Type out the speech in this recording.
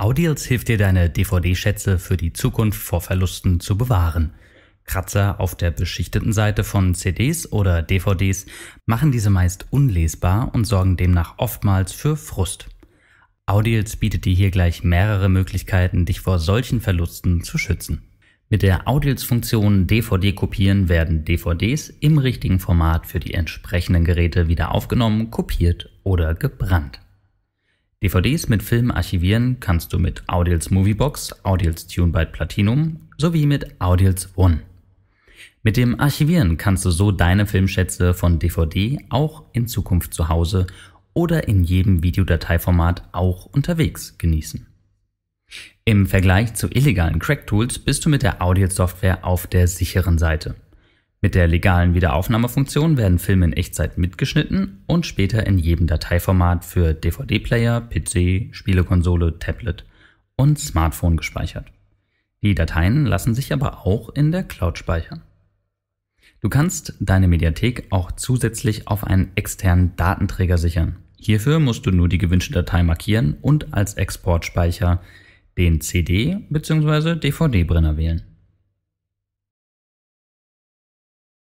Audials hilft dir, deine DVD-Schätze für die Zukunft vor Verlusten zu bewahren. Kratzer auf der beschichteten Seite von CDs oder DVDs machen diese meist unlesbar und sorgen demnach oftmals für Frust. Audials bietet dir hier gleich mehrere Möglichkeiten, dich vor solchen Verlusten zu schützen. Mit der Audials-Funktion DVD kopieren werden DVDs im richtigen Format für die entsprechenden Geräte wieder aufgenommen, kopiert oder gebrannt. DVDs mit Filmen archivieren kannst du mit Audials Moviebox, Audials TuneByte Platinum sowie mit Audials One. Mit dem Archivieren kannst du so deine Filmschätze von DVD auch in Zukunft zu Hause oder in jedem Videodateiformat auch unterwegs genießen. Im Vergleich zu illegalen Crack-Tools bist du mit der Audio-Software auf der sicheren Seite. Mit der legalen Wiederaufnahmefunktion werden Filme in Echtzeit mitgeschnitten und später in jedem Dateiformat für DVD-Player, PC, Spielekonsole, Tablet und Smartphone gespeichert. Die Dateien lassen sich aber auch in der Cloud speichern. Du kannst deine Mediathek auch zusätzlich auf einen externen Datenträger sichern. Hierfür musst du nur die gewünschte Datei markieren und als Exportspeicher den CD- bzw. DVD-Brenner wählen.